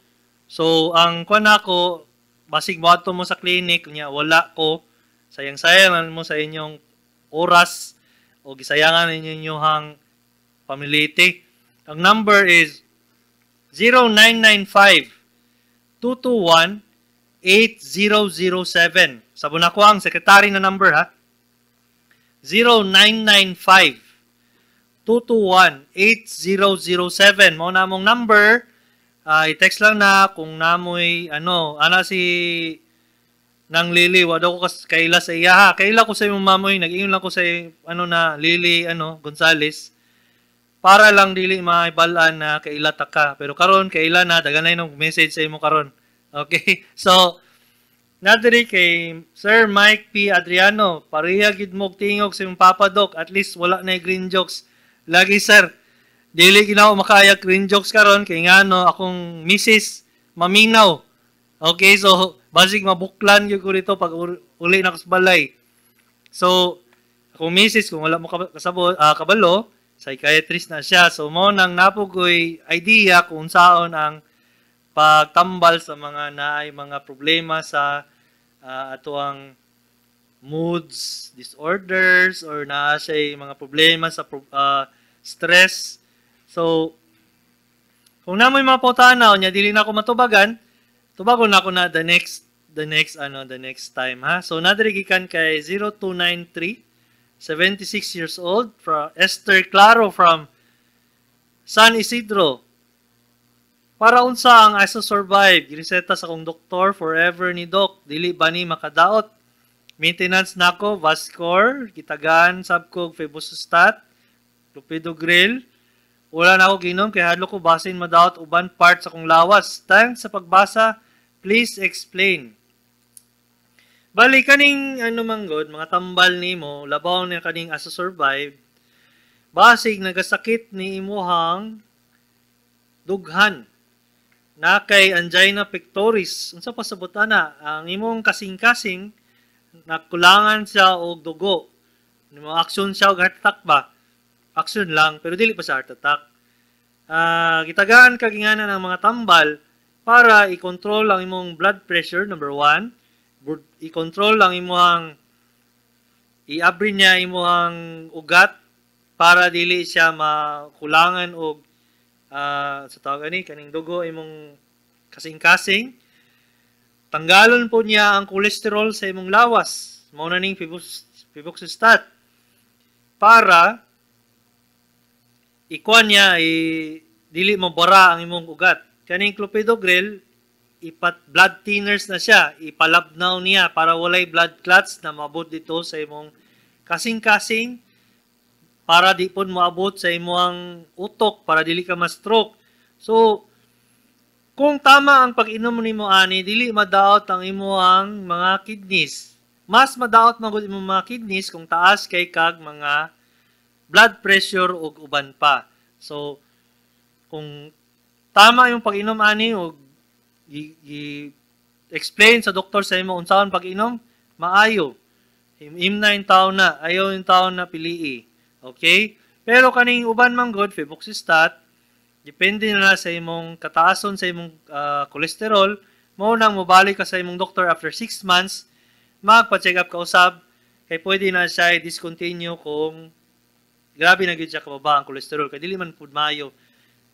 So, ang kuan ako, basig mo mo sa clinic, niya, wala ko. Sayang-sayangan mo sa inyong oras o gisayangan ninyo inyong pamilite. Ang number is 0995 221-8007. ko ang secretary na number ha. 0995-221-8007. Mao na mong number. Uh, i-text lang na kung namoy, ano, ana si nang Lily. Wala ko kaila sa iya ha. Kaila ko sa imong mamoy. Nag-iyon lang ko sa ano na Lili ano, Gonzales para lang dili maibalaan na kailata ka. Pero karon kaila na daganay nung message sa imo karon. Okay? So nadiri kay Sir Mike P. Adriano, pareha gid mo tingog sa imong papa doc, at least wala na green jokes. Lagi sir, dili ginaw makaaya green jokes karon kay ngano akong misis maminaw. Okay, so basig mabuklan gyud ko dito pag uli na sa balay. So, kung misis kung wala mo kasabot, uh, ah, kabalo, psychiatrist na siya. So, mo nang napugoy idea kung saan ang pagtambal sa mga naay mga problema sa uh, ah, ato moods, disorders, or na siya mga problema sa uh, stress. So, kung na may maputa na, niya, dili na ako matubagan, tubagon na ako na the next, the next, ano, the next time, ha? So, nadirigikan kay 0293 76 years old, from Esther Claro from San Isidro. Para unsa ang asa survive, gireseta sa kong doktor forever ni Doc, dili ba ni makadaot. Maintenance nako Vascor, Gitagan, Sabkog, Febostat, Lupido Grill. Wala na ako ginom kay hadlo ko basin madaot uban part sa kong lawas. Thanks sa pagbasa. Please explain. Bali, kaning ano man god, mga tambal nimo, labaw na kaning asa survive. Basig nagasakit ni imuhang dughan na kay angina pectoris. Unsa pa sa butana? Ang imong kasing-kasing nakulangan siya og dugo. Nimo action siya og heart attack ba? Action lang pero dili pa sa heart attack. Uh, gitagaan kaginganan ng mga tambal para i-control ang imong blood pressure number one i-control ang imuhang i-abri niya imuhang ugat para dili siya makulangan og uh, sa tawag ani kaning dugo imong kasing-kasing tanggalon po niya ang cholesterol sa imong lawas mao na ning pibuxostat para ikuan niya i dili mabara ang imong ugat kaning clopidogrel ipat blood thinners na siya, ipalabnaw niya para walay blood clots na mabot dito sa imong kasing-kasing para di pon maabot sa imong utok para dili ka ma-stroke. So kung tama ang pag-inom nimo ani dili madaot ang imong mga kidneys. Mas madaot magud imong mga kidneys kung taas kay kag mga blood pressure ug uban pa. So kung tama yung pag-inom ani og i-explain sa doktor sa imo unsaon pag-inom maayo. Imnain taon na, ayaw yung taon na pilii. Okay? Pero kaning uban man god febuxistat depende na sa imong kataason sa imong uh, ah, cholesterol, mao nang mobalik ka sa imong doktor after 6 months, magpa-check up ka usab kay pwede na siya i-discontinue kung grabe na gyud siya kababa ang cholesterol kay dili man pud maayo.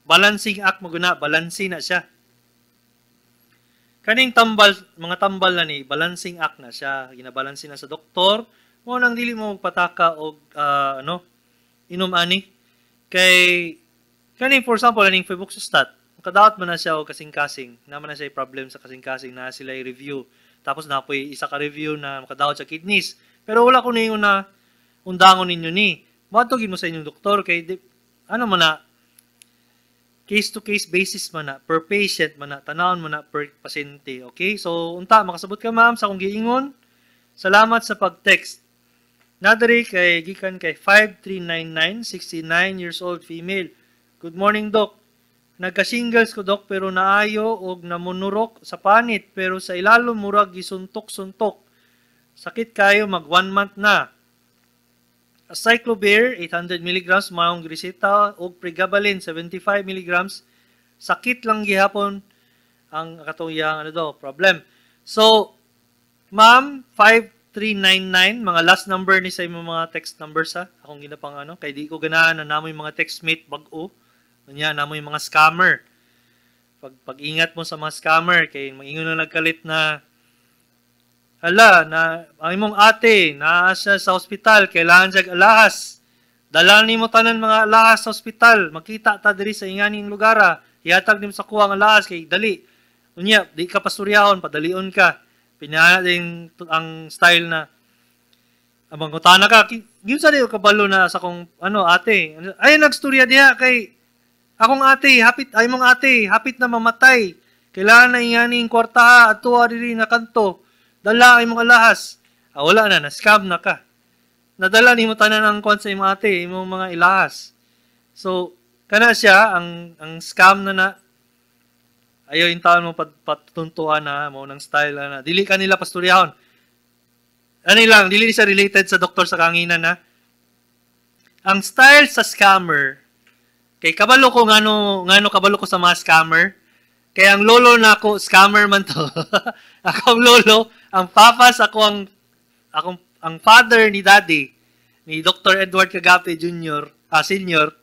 Balancing act mo guna, balansi na siya. Kaning tambal, mga tambal na ni, balancing act na siya. Ginabalansin na sa doktor. Mo nang dili mo magpataka og uh, ah, ano, inom ani. Kay, kaning for example, kaning febuxostat, kadaot man na siya o kasing-kasing, naman na siya problem sa kasing-kasing na sila i-review. Tapos na po isa ka review na makadaot sa kidneys. Pero wala ko na yung undangon ninyo ni. Matugin mo sa inyong doktor kay di, ano man na case-to-case basis man na, per patient man na, tanawon man na, per pasyente. Okay? So, unta, makasabot ka ma'am sa akong giingon. Salamat sa pag-text. Nadari kay gikan kay 5399, 69 years old female. Good morning, Doc. Nagka-singles ko, Doc, pero naayo og namunurok sa panit, pero sa ilalom murag gisuntok-suntok. Sakit kayo mag 1 month na. Cyclovir 800 mg maong reseta ug pregabalin 75 mg sakit lang gihapon ang katong yang ano do problem. So ma'am 5399 mga last number ni sa imong mga text number sa akong ginapang ano kay di ko ganahan na namoy mga textmate bag-o unya namoy mga scammer. Pag pag-ingat mo sa mga scammer kay mag-ingon na nagkalit na Hala, na ang imong ate, naa sa ospital, kailangan siya alahas. Dalan nimo tanan mga alahas sa ospital, makita ta diri sa inganing lugar, ah. ihatag nimo sa kuha ang alahas kay dali. Unya, di ka pasturyahon, padalion ka. Pinana din ang style na abang ko tana ka, ginsa di kabalo na sa kong ano ate. Ay nagstorya diha kay akong ate, hapit ay mong ate, hapit na mamatay. Kailangan na iyaning kwarta at tuwa diri na kanto Dala imong alahas. Ah, wala na, na-scam na ka. Nadala nimo tanan ang kwan sa imong ate, imong mga ilahas. So, kana siya, ang, ang scam na na, ayaw yung taon mo pat, patuntuan na, mo nang style na, dili kanila pastoryahon. Ani lang, dili siya related sa doktor sa kanginan na, ang style sa scammer, kay kabalo ko ngano ngano kabalo ko sa mga scammer kaya ang lolo na ako, scammer man to. ako ang lolo, ang papas, ako ang, ako ang father ni daddy, ni Dr. Edward Cagape Jr., ah, senior,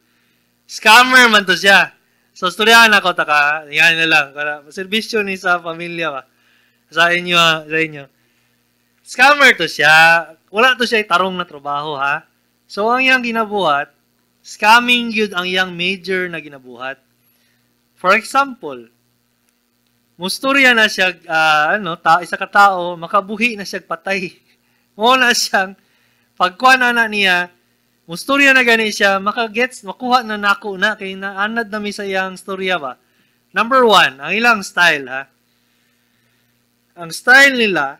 scammer man to siya. So, storyahan ako, taka, yan na lang. Servisyo ni sa pamilya ka. Sa inyo, ha, ah, sa inyo. Scammer to siya. Wala to siya tarong na trabaho, ha? So, ang iyang ginabuhat, scamming yun ang iyang major na ginabuhat. For example, musturya na siya, uh, ano, ta, isa ka tao, makabuhi na siya patay. Mo na siyang, pagkuha na niya, musturya na gani siya, makagets, makuha na nako na, kay naanad na mi sa iyang storya ba. Number one, ang ilang style, ha? Ang style nila,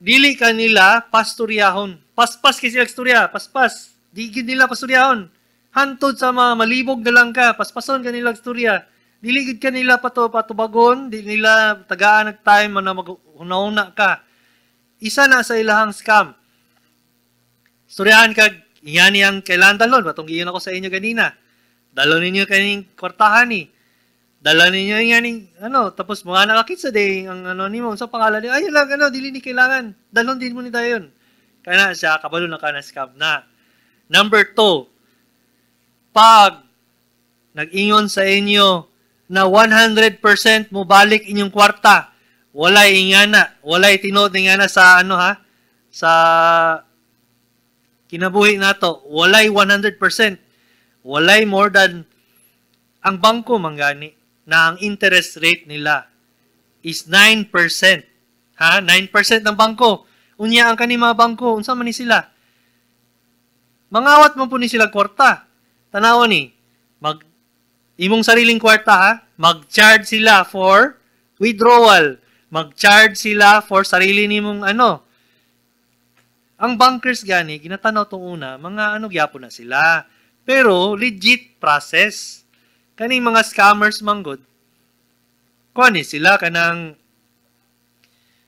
dili kanila pasturyahon. Paspas kasi ang storya, paspas. Di nila pasturyahon. Hantod sa mga malibog na lang ka, paspason kanila storya Dili gid ka nila pato patubagon, di nila tagaan og time na maguna-una ka. Isa na sa ilahang scam. Storyahan ka, iyan yan kailan dalon, batong giyon ako sa inyo ganina. Dalon ninyo kaning kwartahan ni. Eh. Dala ninyo yan ano, tapos mga nakakit sa day, ang ano ni mo, sa pangalan niya, ay lang, ano, dili ni kailangan. Dalon din mo ni tayo yun. Kaya na siya, kabalo na ka scam na. Number two, pag nag-ingon sa inyo na 100% mo balik inyong kwarta. Walay ingana, walay tinuod ingana sa ano ha, sa kinabuhi nato. Walay 100%. Walay more than ang bangko manggani na ang interest rate nila is 9%. Ha? 9% ng bangko. Unya ang kani mga bangko, unsa man ni sila? Mangawat man po ni sila kwarta. Tanaw ni, mag imong sariling kwarta ha, mag-charge sila for withdrawal. Mag-charge sila for sarili nimong ano. Ang bankers gani, ginatanaw tong una, mga ano gyapon na sila. Pero legit process. Kani mga scammers manggod. Kuani sila kanang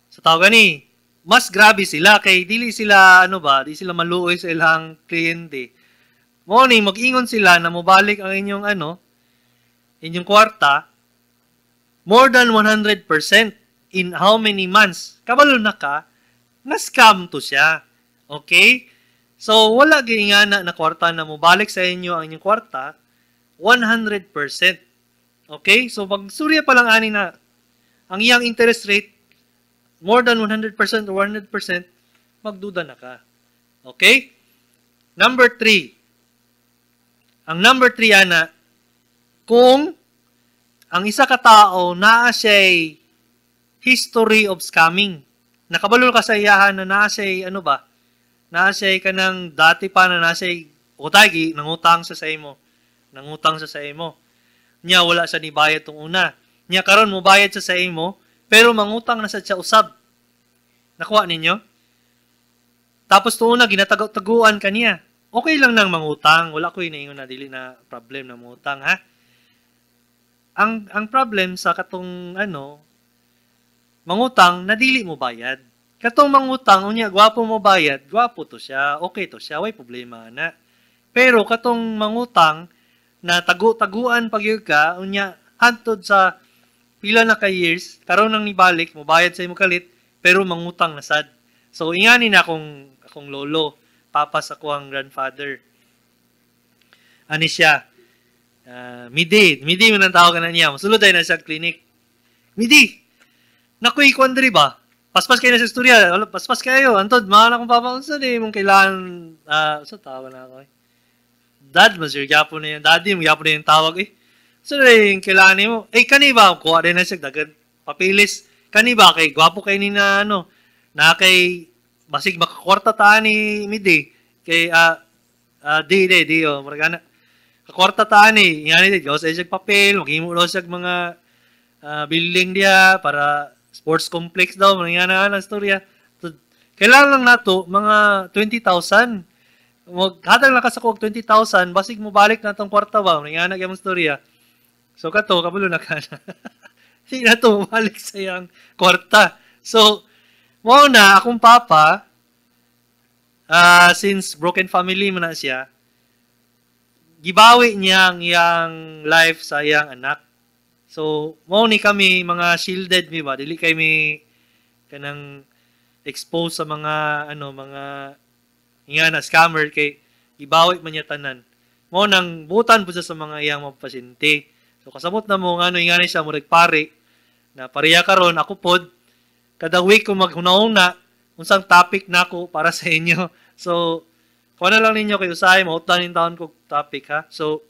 sa tawag ni mas grabe sila kay dili sila ano ba, di sila maluoy sa ilang kliyente. Mo ni mag-ingon sila na mobalik ang inyong ano, inyong kwarta, more than 100% in how many months? Kabalo na ka, na-scam to siya. Okay? So, wala nga na, na kwarta na mo. Balik sa inyo ang inyong kwarta, 100%. Okay? So, pag surya pa lang ani na, ang iyang interest rate, more than 100% or 100%, magduda na ka. Okay? Number three. Ang number three, Ana, kung ang isa ka tao naa siya'y history of scamming. Nakabalo ka sa iyahan na naasay, ano ba? naasay ka kanang dati pa na naasay, siya'y utagi, nangutang sa sa imo. Nangutang sa sa imo. Nya wala sa nibayad bayad tong una. Nya karon mo bayad sa sa imo, pero mangutang na sa siya usab. Nakuha ninyo? Tapos to una, ginataguan kaniya. Okay lang nang mangutang. Wala ko naingon na dili na problem na mangutang, ha? Ang ang problem sa katong ano mangutang na dili mo bayad. Katong mangutang unya gwapo mo bayad, gwapo to siya, okay to siya, way problema na. Pero katong mangutang na tagu-taguan pagyud ka unya hantod sa pila na ka years karon nang nibalik mo bayad sa imo kalit pero mangutang na sad. So ingani na akong akong lolo, papa sa kuang grandfather. Ani siya, Uh, midi, midi man ang tawag na niya. Masulod tayo na sa clinic. Midi! Naku, eh, kwan ba? Paspas kayo na sa istorya. Paspas kayo. Antod, mahal akong papa kung saan eh. Mong kailangan, uh, sa tawag na ako eh. Dad, mas yung gapo na yun. Daddy, yung gapo na yung tawag eh. So, eh, kailangan niyo. Eh, eh kaniba, kuha rin na siya. Dagad, papilis. Kaniba, kay gwapo kay ni na ano. Na kay, basig makakorta ta ni midi. Kay, ah, uh, uh, di, di, di, oh, maragana kwarta taan eh. Nga nito, gawas ay papel, maghimo daw siya mga uh, building dia para sports complex daw, mga nga na ang storya. Kailangan lang nato mga 20,000. Wag hatag lang kasako 20,000 basig mo balik na tong kwarta ba, mga nga na storya. So kato kabulo na kana. Di na to balik sa yang kwarta. So mo na akong papa uh, since broken family man siya, gibawi niya ang iyang life sa iyang anak. So, mo ni kami mga shielded mi ba? Dili kami kanang exposed sa mga ano mga nga na scammer kay gibawi man niya tanan. Mo nang butan po sa mga iyang mapasyente. So kasabot na mo ngano ingani siya murag pare na pareya karon ako pod kada week ko maghunauna unsang topic na na para sa inyo. So Kuha na lang ninyo kayo sa mo, tanin taon ko topic ha. So,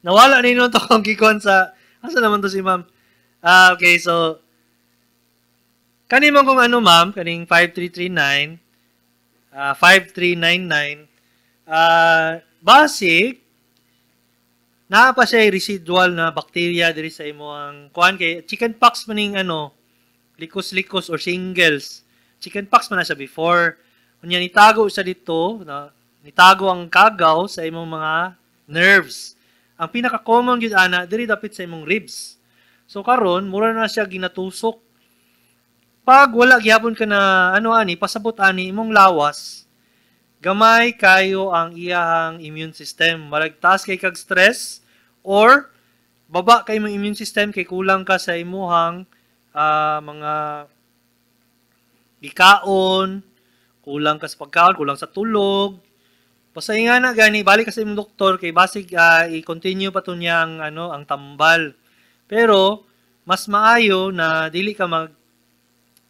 nawala ninyo to kung gikon sa, asa naman to si ma'am? Ah, okay, so, kani mo kung ano ma'am, kaning 5339, uh, 5399, uh, basic, naa pa siya residual na bacteria diri sa imo ang kuan kay chicken pox maning ano likos-likos or shingles. Chicken pox man na siya before. Unya nitago sa dito, na, nitago ang kagaw sa imong mga nerves. Ang pinaka-common gyud ana diri dapit sa imong ribs. So karon mura na siya ginatusok. Pag wala gyapon ka na ano ani pasabot ani imong lawas, gamay kayo ang iyahang immune system. Maragtas kay kag stress or baba kay imong immune system kay kulang ka sa imuhang uh, mga gikaon, kulang ka sa pagkaon, kulang sa tulog. Basta nga na gani, balik kasi yung doktor kay basic uh, i-continue pa to niya ang ano, ang tambal. Pero mas maayo na dili ka mag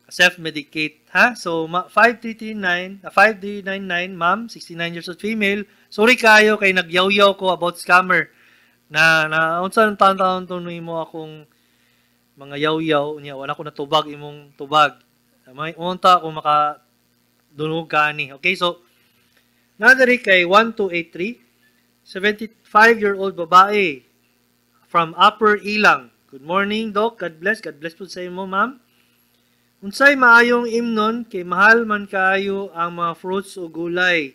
self-medicate, ha? So 5339, uh, 5399, ma'am, 69 years old female. Sorry kayo kay nagyawyaw ko about scammer na na unsa nang taon-taon to mo akong mga yaw-yaw niya wala ko natubag imong tubag may unta ko maka Dunug Okay, so, nadari kay 1283, 75-year-old babae from Upper Ilang. Good morning, Doc. God bless. God bless po sa imo, ma'am. Unsay maayong imnon kay mahal man kaayo ang mga fruits o gulay.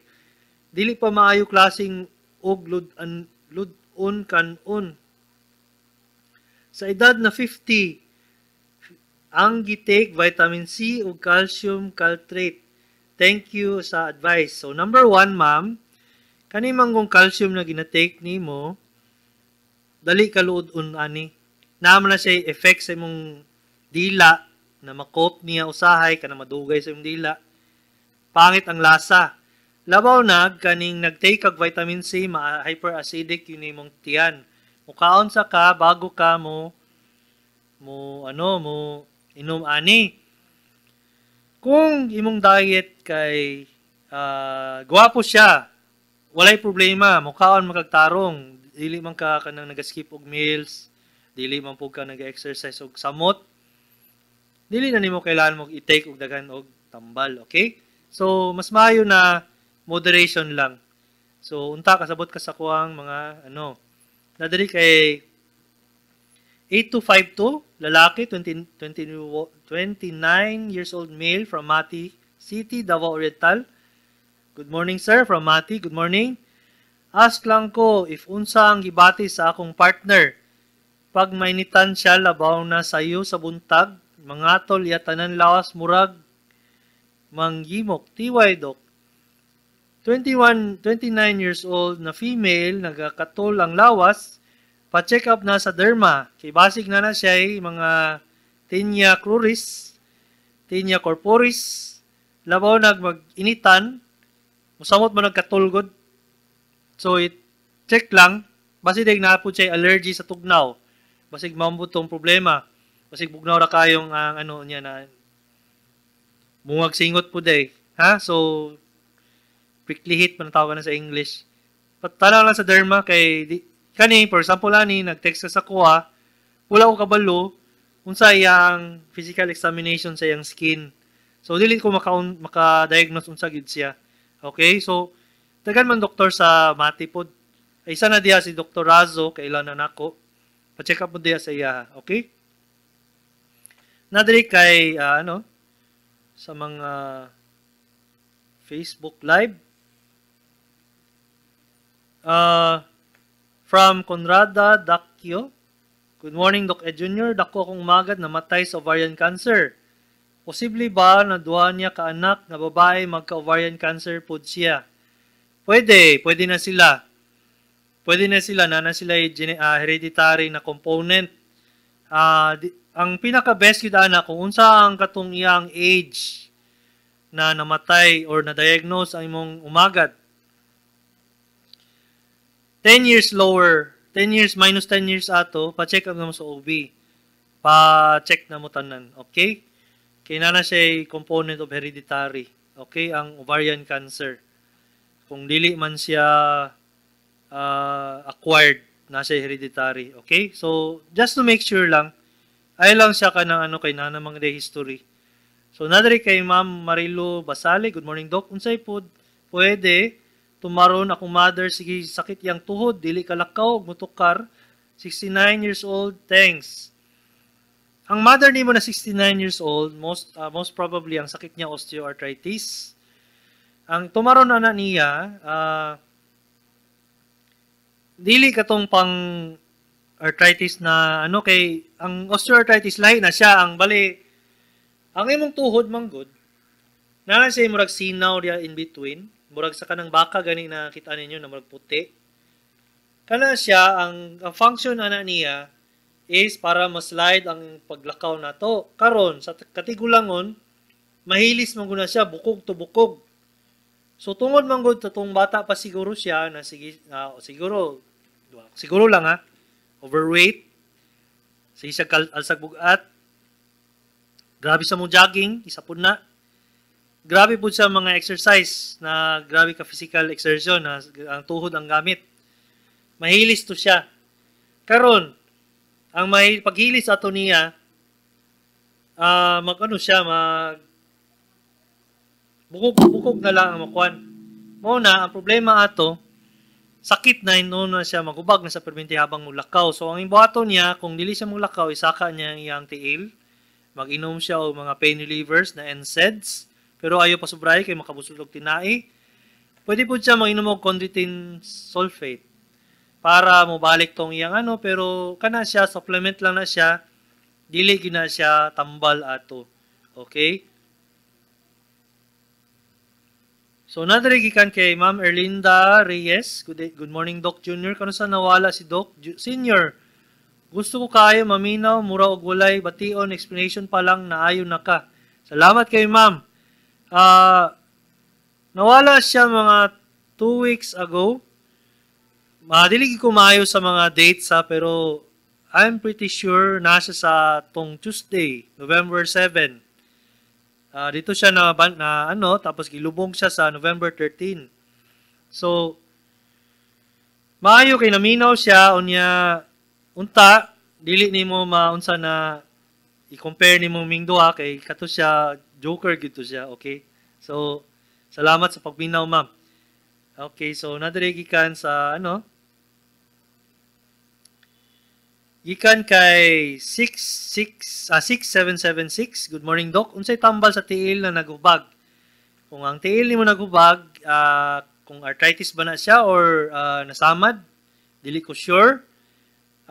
Dili pa maayo klasing og lud-an lud un kan-un. Sa edad na 50, ang gitake vitamin C o calcium caltrate Thank you sa advice. So, number one, ma'am, kanimang kung calcium na ginatake ni mo, dali ka luod-on ani. na siya effect sa imong dila na makop niya usahay kana madugay sa imong dila. Pangit ang lasa. Labaw na kaning nag-take kag vitamin C ma hyperacidic yun imong tiyan. Mukaon sa ka bago ka mo mo ano mo inom ani kung imong diet kay uh, gwapo siya, walay problema, mukhaon makagtarong, dili man ka kanang nag-skip og meals, dili man pud ka nag-exercise og samot, dili na nimo kailan mo i-take og daghan og tambal, okay? So mas maayo na moderation lang. So unta kasabot ka sa kuhang mga ano, nadali kay 8252, lalaki, 20, 20, 29 years old male from Mati City, Davao Oriental. Good morning, sir, from Mati. Good morning. Ask lang ko if unsa ang gibati sa akong partner. Pag mainitan siya, labaw na sayo sa buntag, mga tol, yatanan lawas, murag, manggimok, tiway, dok. 21, 29 years old na female, nagakatol ang lawas, pa-check up na sa derma. Kay basig na na siya ay eh, mga tinea cruris, tinea corporis, labaw nag mag-initan, musamot mo nagkatulgod. So, it check lang, basig na napod siya allergy sa tugnaw. Basig mambutong problema. Basig bugnaw ra kayong ang ah, ano niya na muwag singot po day. Ha? So, prickly heat, manatawag na sa English. Patalaw lang sa derma kay di, Kani, for example, ani, nag-text sa kuha, wala ko kabalo, unsa yang physical examination sa yang skin. So, dili ko maka, maka-diagnose unsa gid siya. Okay, so, tagan man doktor sa matipod. Ay, isa na diya si Dr. Razo, kailan na nako. Pa-check up mo diha sa iya, okay? Nadiri kay, uh, ano, sa mga Facebook Live. Uh, From Conrada Dacchio, Good morning, Doc Ed Jr. Dako akong magad namatay sa ovarian cancer. Posible ba na duha niya kaanak na babae magka-ovarian cancer po siya? Pwede, pwede na sila. Pwede na sila, nana sila sila uh, ah, hereditary na component. Uh, di, ang pinaka-best yun na kung unsa ang katong iyang age na namatay or na-diagnose ang imong umagad. 10 years lower. 10 years, minus 10 years ato, pa-check up na mo sa OB. Pa-check na mo tanan. Okay? Kaya na siya component of hereditary. Okay? Ang ovarian cancer. Kung dili man siya uh, acquired, nasa hereditary. Okay? So, just to make sure lang, ay lang siya ka ng ano kay nana mga day history. So, nadari kay Ma'am Marilo Basali, good morning, Doc. Unsay po, pwede Tumaron akong mother, sige sakit yang tuhod, dili kalakaw, mutokar. 69 years old, thanks. Ang mother ni mo na 69 years old, most uh, most probably ang sakit niya osteoarthritis. Ang tumaron na niya, uh, dili ka tong pang arthritis na ano kay ang osteoarthritis lahi na siya ang bali ang imong tuhod manggod na siya murag sinaw dia in between murag sa kanang baka gani nakita ninyo na murag puti kana siya ang, ang function ana niya is para ma-slide ang paglakaw nato karon sa katigulangon mahilis man guna siya bukog to bukog so tungod man gud tong bata pa siguro siya na sige uh, siguro siguro lang ha overweight sa kal- alsag bugat grabe sa mong jogging isa pud na grabe po sa mga exercise na grabe ka physical exertion na ang tuhod ang gamit. Mahilis to siya. Karon, ang may paghilis ato niya uh, ano siya mag bukog-bukog na lang ang makuan. Muna, ang problema ato, sakit na ino na siya magubag na sa permente habang mulakaw. So, ang imbuhato niya, kung dili siya mulakaw, isaka niya ang iyang tiil. Mag-inom siya o mga pain relievers na NSAIDs pero ayo pa sobray kay makabusog tinai. Pwede po siya manginom og chondroitin sulfate para mobalik tong iyang ano pero kana siya supplement lang na siya dili gina siya tambal ato. Okay? So, another gikan kay Ma'am Erlinda Reyes. Good, good morning, Doc Junior. Kano sa nawala si Doc Senior? Gusto ko kayo maminaw, mura og gulay, bation, explanation pa lang na ayo na ka. Salamat kay Ma'am. Uh, nawala siya mga 2 weeks ago. Madiligi ko maayo sa mga dates sa pero I'm pretty sure nasa sa tong Tuesday, November 7. Uh, ah, dito siya na, na ano, tapos gilubong siya sa November 13. So, maayo kay naminaw siya, unya, unta, dili ni mo maunsa na i-compare ni mo ming kay kato siya Joker gito siya, okay? So, salamat sa pagminaw, ma'am. Okay, so nadire gikan sa ano? Gikan kay 66 ah, 6776. Good morning, doc. Unsay tambal sa tiil na nagubag? Kung ang tiil nimo nagubag, ah, kung arthritis ba na siya or ah, nasamad, dili ko sure.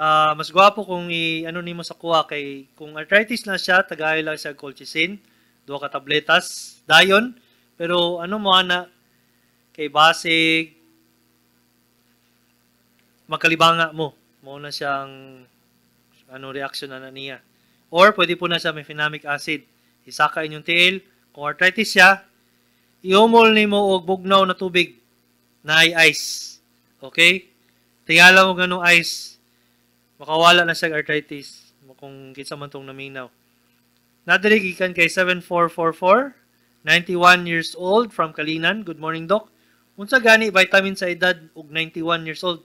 Ah, mas gwapo kung i ano nimo sa kuha kay kung arthritis na siya, tagay lang siya colchicine duha ka tabletas dayon pero ano mo ana kay base makalibanga mo mo na siyang ano reaction ana niya or pwede po na siya may phenamic acid isaka inyong tiil kung arthritis siya ihumol nimo og bugnaw na tubig na ay ice okay tingala mo ganung ice makawala na siya arthritis kung kitsa man tong naminaw Nadali gikan kay 7444, 91 years old from Kalinan. Good morning, Doc. Unsa gani vitamin sa edad og 91 years old?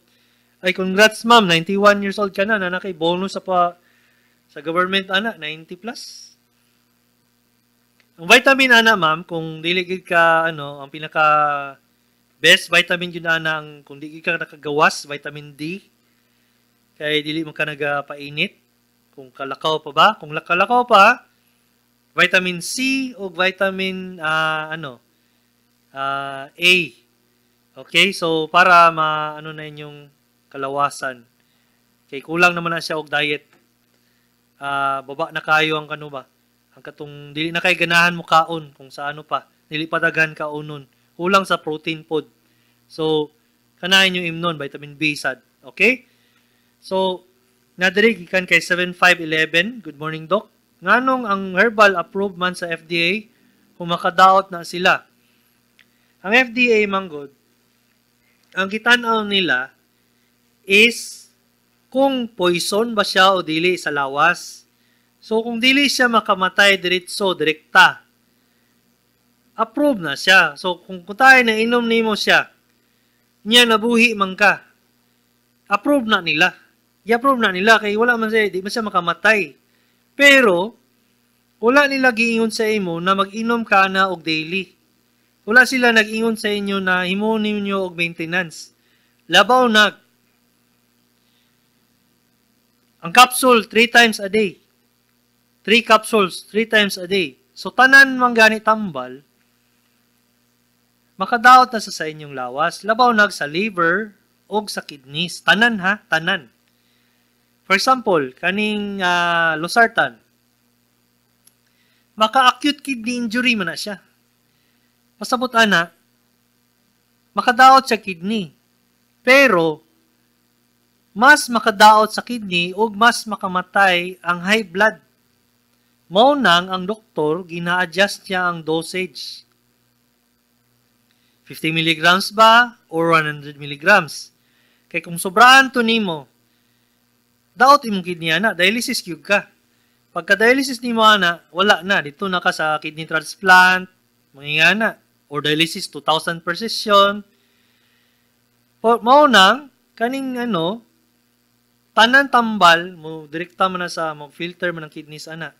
Ay congrats, ma'am. 91 years old ka na, na kay bonus sa pa sa government ana 90 plus. Ang vitamin ana, ma'am, kung diligid ka ano, ang pinaka best vitamin yun ana ang kung di ka nakagawas, vitamin D. Kay dili man ka nagapainit. Kung kalakaw pa ba? Kung kalakaw pa, vitamin C o vitamin uh, ano uh, A. Okay? So para ma ano na inyong kalawasan. Kay kulang naman na siya og diet. Uh, baba na kayo ang kano ba? Ang katong dili na kay ganahan mo kaon kung sa ano pa. Dili ka unon. Kulang sa protein pod. So kanain niyo imnon vitamin B sad. Okay? So nadiri kan kay 7511. Good morning, doc nganong ang herbal approved man sa FDA, humakadaot na sila. Ang FDA, manggod, ang kitanaw nila is kung poison ba siya o dili sa lawas. So, kung dili siya makamatay diretso, direkta, approve na siya. So, kung, kung tayo na inom nimo siya, niya nabuhi man ka, approve na nila. I-approve na nila kay wala man siya, di man siya makamatay pero, wala nila giingon sa imo na mag-inom ka na og daily. Wala sila nag-ingon sa inyo na himunin nyo og maintenance. Labaw na. Ang capsule, 3 times a day. 3 capsules, 3 times a day. So, tanan mang gani tambal, makadaot na sa, sa inyong lawas, labaw nag sa liver o sa kidneys. Tanan ha, tanan. For example, kaning uh, losartan, maka-acute kidney injury man na siya. Pasabot ana, makadaot sa kidney. Pero, mas makadaot sa kidney o mas makamatay ang high blood. Mao nang ang doktor gina-adjust niya ang dosage. 50 mg ba or 100 mg? Kay kung sobraan to nimo, daot imong kidney ana, dialysis cube ka. Pagka dialysis ni mo ana, wala na, dito na ka sa kidney transplant, mga na, or dialysis 2,000 per session. Mao nang, kaning ano, tanan tambal, mo direkta mo na sa, mag-filter man ng kidneys ana.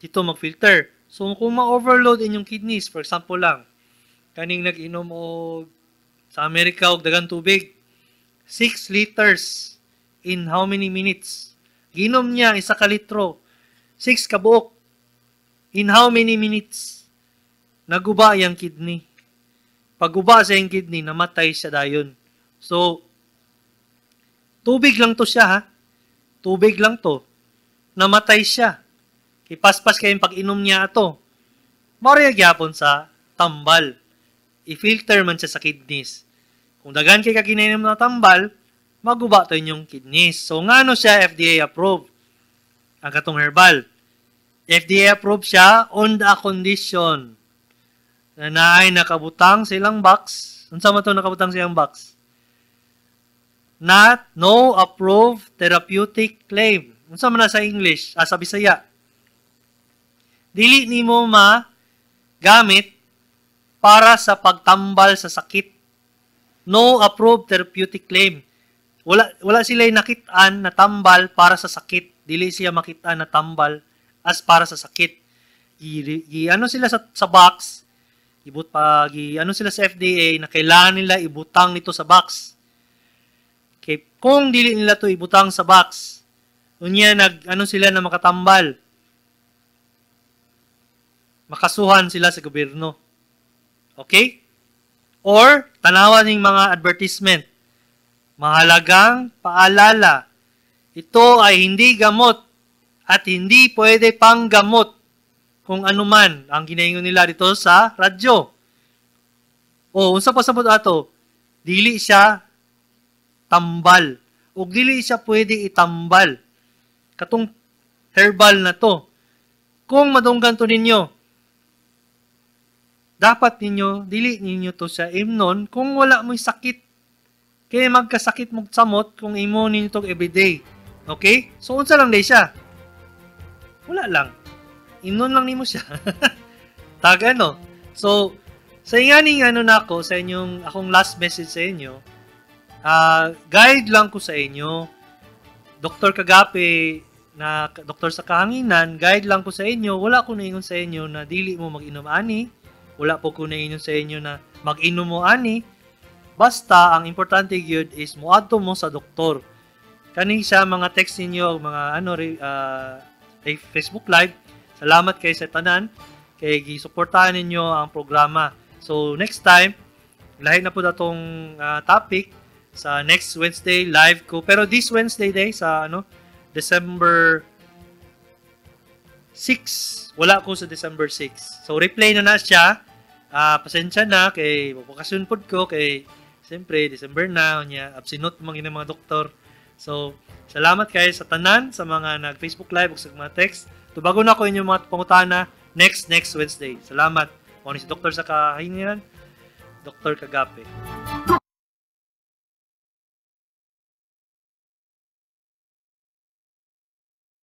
Dito mag-filter. So, kung ma-overload inyong kidneys, for example lang, kaning nag-inom o sa Amerika og dagan tubig, 6 liters in how many minutes? Ginom niya isa ka litro, six kabuok. In how many minutes? Naguba ang kidney. Paguba sa yung kidney, namatay siya dayon. So, tubig lang to siya ha. Tubig lang to. Namatay siya. Ipaspas kayong pag-inom niya ato. Maria gyapon sa tambal. I-filter man siya sa kidneys. Kung dagan kay kaginainom na tambal, maguba to inyong kidneys. So, ngano siya FDA approved? Ang katong herbal. FDA approved siya on the condition na naay nakabutang silang box. Unsa man to nakabutang silang box? Not no approved therapeutic claim. Unsa man na sa English, ah, sa Bisaya. Dili nimo ma gamit para sa pagtambal sa sakit. No approved therapeutic claim. Wala, wala sila nakitaan na tambal para sa sakit. Dili siya makita na tambal as para sa sakit. Gi, ano sila sa, sa box, ibut pag gi, ano sila sa FDA na kailangan nila ibutang nito sa box. Okay, kung dili nila to ibutang sa box, unya nag ano sila na makatambal. Makasuhan sila sa gobyerno. Okay? Or tanawa ning mga advertisement Mahalagang paalala, ito ay hindi gamot at hindi pwede pang gamot kung anuman ang ginaingon nila dito sa radyo. O unsa pa sabot ato, dili siya tambal ug dili siya pwede itambal. Katong herbal na to. Kung madunggan to ninyo, dapat ninyo, dili ninyo to sa imnon kung wala mo'y sakit kaya magkasakit mo samot kung imo nito everyday. Okay? So, unsa lang day siya? Wala lang. Inon lang nimo siya. Tag ano? So, sa inganing ano na ako, sa inyong, akong last message sa inyo, uh, guide lang ko sa inyo, Dr. Kagape, na doktor sa kahanginan, guide lang ko sa inyo, wala ko naingon sa inyo na dili mo mag-inom ani, wala po ko naingon sa inyo na mag-inom mo ani, Basta, ang importante gyud is muadto mo sa doktor. Kani siya mga text ninyo mga ano uh, Facebook live. Salamat kay sa tanan kay gisuportahan ninyo ang programa. So next time, lahi na po datong uh, ah, topic sa next Wednesday live ko. Pero this Wednesday day sa ano December 6. Wala ko sa December 6. So replay na na siya. Uh, pasensya na kay bakasyon pod ko kay Siyempre, December na, niya, absinot mga ng mga doktor. So, salamat kayo sa tanan, sa mga nag-Facebook Live, sa mga text. Tubago na ko inyong mga pangutana next, next Wednesday. Salamat. Ako ni si Dr. Sakahingan, Dr. Kagape.